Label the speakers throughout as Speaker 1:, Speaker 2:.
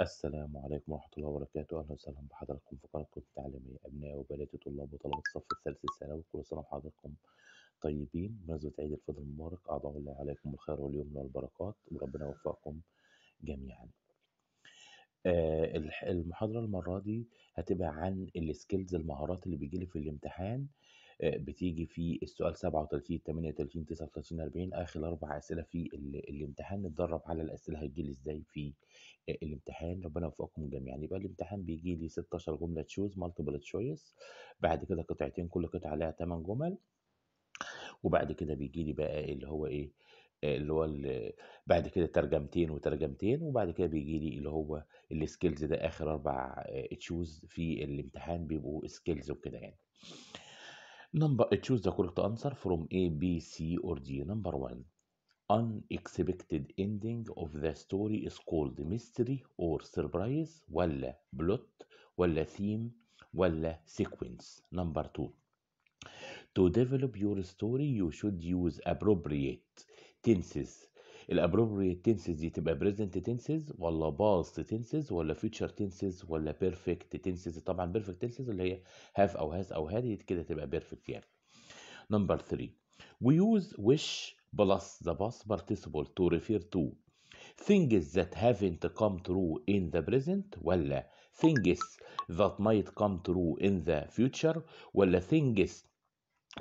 Speaker 1: السلام عليكم ورحمة الله وبركاته أهلا وسهلا بحضراتكم في قناتكم التعليمية أبناء وبنات طلاب وطلبة الصف الثالث الثانوي كل سنة وحضراتكم طيبين بمناسبة عيد الفطر المبارك أعضاء الله عليكم الخير واليمن والبركات وربنا يوفقكم جميعا آه المحاضرة المرة دي هتبقى عن السكيلز المهارات اللي بيجيلي في الامتحان آه بتيجي في السؤال 37 38 39 40 اخر اربع اسئله في الامتحان نتدرب على الاسئله هتجيلي ازاي في آه، الامتحان ربنا يوفقكم جميعا يبقى الامتحان بيجي لي 16 جمله تشوز مالتيبل تشويس بعد كده قطعتين كل قطعه لها 8 جمل وبعد كده بيجي لي بقى اللي هو ايه آه، اللي هو اللي بعد كده ترجمتين وترجمتين وبعد كده بيجي لي اللي هو السكيلز ده اخر اربع تشوز آه، في الامتحان بيبقوا سكيلز وكده يعني نمبر تشوز ذا كوركت انسر فروم اي بي سي اور دي نمبر 1 unexpected ending of the story is called mystery or surprise ولا plot ولا theme ولا sequence number two to develop your story you should use appropriate tenses الابروبريت تنسز دي تبقى بريزنت تنسز ولا باست تنسز ولا فيوتشر تنسز ولا بيرفكت تنسز طبعا بيرفكت تنسز اللي هي هاف او هاز او هاد كده تبقى بيرفكت يعني نمبر 3 we use wish Plus, the past participle to refer to things that haven't come true in the present ولا things that might come true in the future ولا things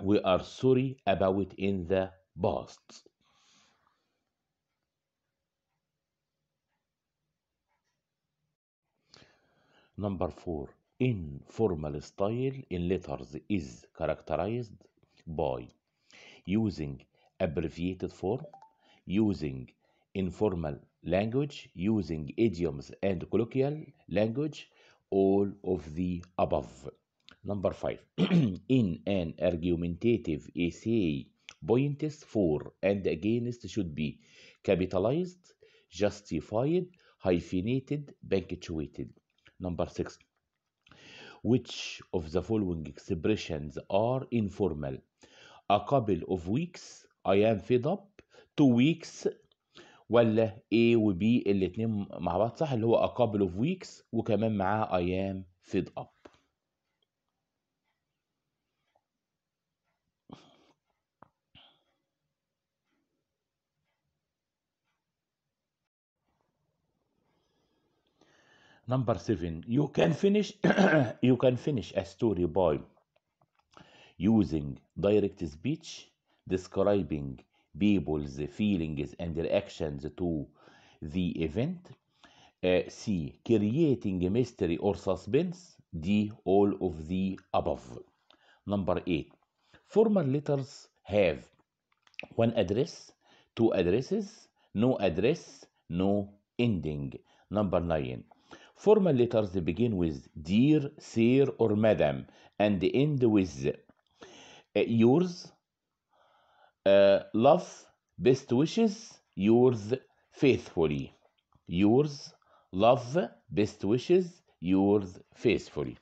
Speaker 1: we are sorry about in the past Number 4 Informal style in letters is characterized by using abbreviated form, using informal language, using idioms and colloquial language, all of the above. Number five, in an argumentative essay, points for and against should be capitalized, justified, hyphenated, punctuated. Number six, which of the following expressions are informal? A couple of weeks, I am fed up two weeks ولا A و B الاتنين مع بعض صح اللي هو a couple of weeks وكمان معاه I am fed up Number 7 you can finish you can finish a story by using direct speech describing people's feelings and reactions to the event. Uh, C. Creating a mystery or suspense. D. All of the above. Number 8. Formal letters have one address, two addresses, no address, no ending. Number 9. Formal letters begin with dear, sir, or madam and end with uh, yours, uh, love, best wishes, yours faithfully. Yours, love, best wishes, yours faithfully.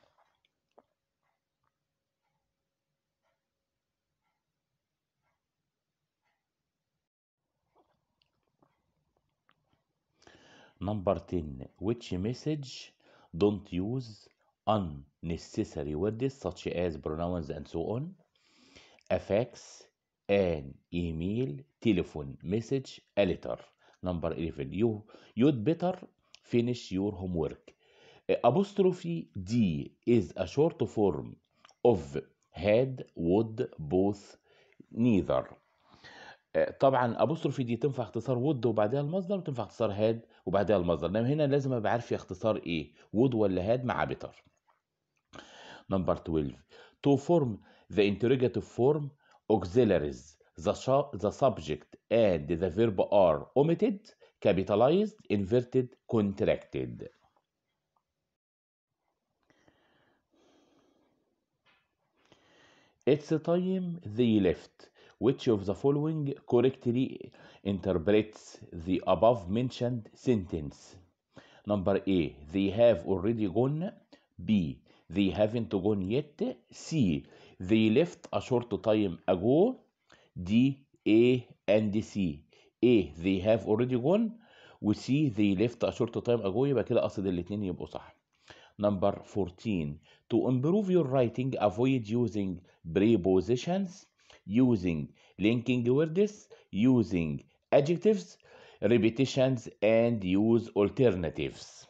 Speaker 1: Number 10. Which message don't use unnecessary words such as pronouns and so on? Affects, ان ايميل تليفون مسج اليتر نمبر 11 يو يود بيتر فينيش يور هوم ورك ابوستروفي دي is a short form of had would both neither طبعا ابوستروفي دي تنفع اختصار وود وبعدها المصدر وتنفع اختصار هاد وبعدها المصدر لان هنا لازم ابقى عارف اختصار ايه وود ولا هاد مع بيتر نمبر 12 to form the interrogative form auxiliaries, the, the subject and the verb are omitted, capitalized, inverted, contracted. It's time they left. Which of the following correctly interprets the above mentioned sentence? Number A. They have already gone. B. They haven't gone yet. C. They left a short time ago. D, A, and C. A they have already gone see they left a short time ago يبقى كده قصد الاتنين يبقوا صح. Number 14 to improve your writing avoid using prepositions using linking words using adjectives repetitions and use alternatives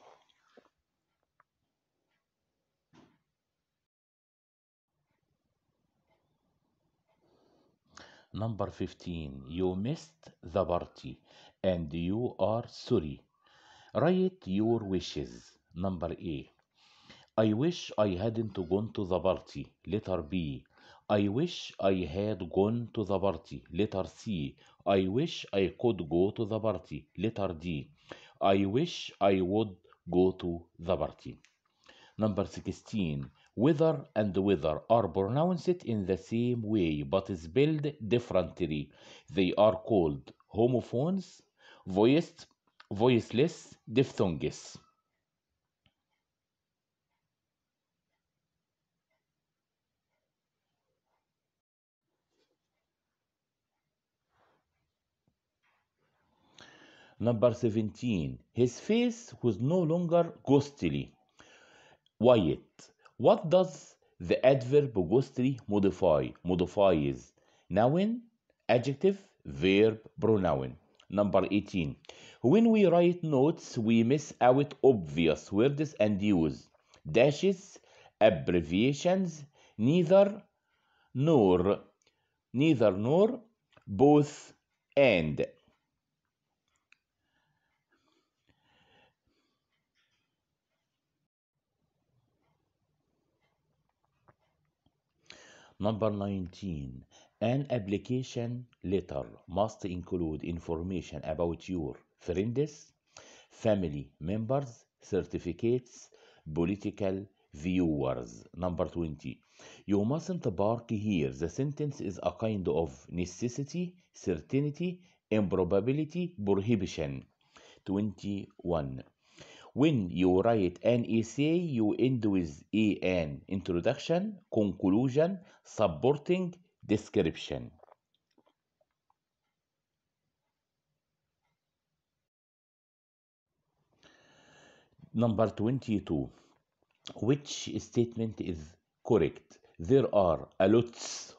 Speaker 1: Number 15. You missed the party and you are sorry. Write your wishes. Number A. I wish I hadn't gone to the party. Letter B. I wish I had gone to the party. Letter C. I wish I could go to the party. Letter D. I wish I would go to the party. Number 16. Weather and weather are pronounced in the same way but spelled differently. They are called homophones, voiced, voiceless, diphthongs. Number 17. His face was no longer ghostly it? What does the adverb ghostly modify? Modifies noun, adjective, verb, pronoun. Number 18. When we write notes, we miss out obvious words and use dashes, abbreviations, neither nor, neither nor, both and Number 19. An application letter must include information about your friends, family members, certificates, political viewers. Number 20. You mustn't bark here. The sentence is a kind of necessity, certainty, improbability, prohibition. 21. When you write an essay, you end with an introduction, conclusion, supporting description. Number 22. Which statement is correct? There are a lot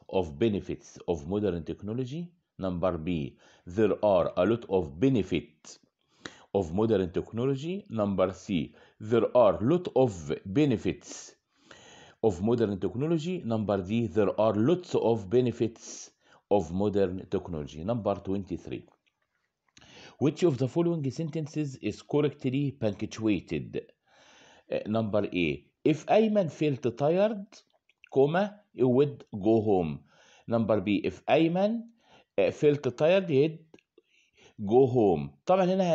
Speaker 1: of benefits of modern technology. Number B. There are a lot of benefits of modern technology. Number three, there are lot of benefits of modern technology. Number D, there are lots of benefits of modern technology. Number 23. Which of the following sentences is correctly punctuated? Uh, number A. If Ayman felt tired, comma, he would go home. Number B. If Ayman uh, felt tired, he'd جو هوم طبعا هنا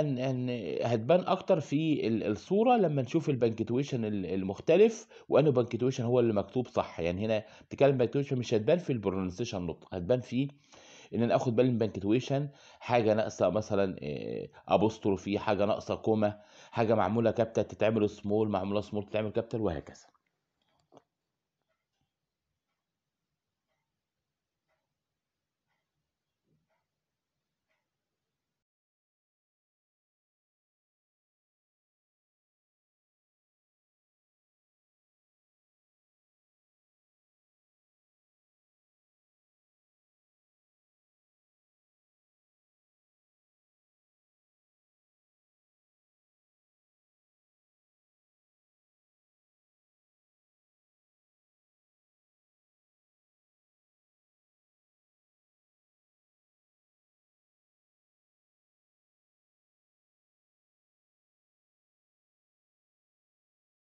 Speaker 1: هتبان اكتر في الصوره لما نشوف البنكتويشن المختلف وانه بنكتويشن هو اللي مكتوب صح يعني هنا بتتكلم بنكتويشن مش هتبان في البرونسيشن نقطه هتبان في ان انا اخد بالي من بنكتويشن حاجه ناقصه مثلا آه، ابوستروفي حاجه ناقصه كوما حاجه معموله كابتل تتعمل سمول معموله سمول تتعمل كابتل وهكذا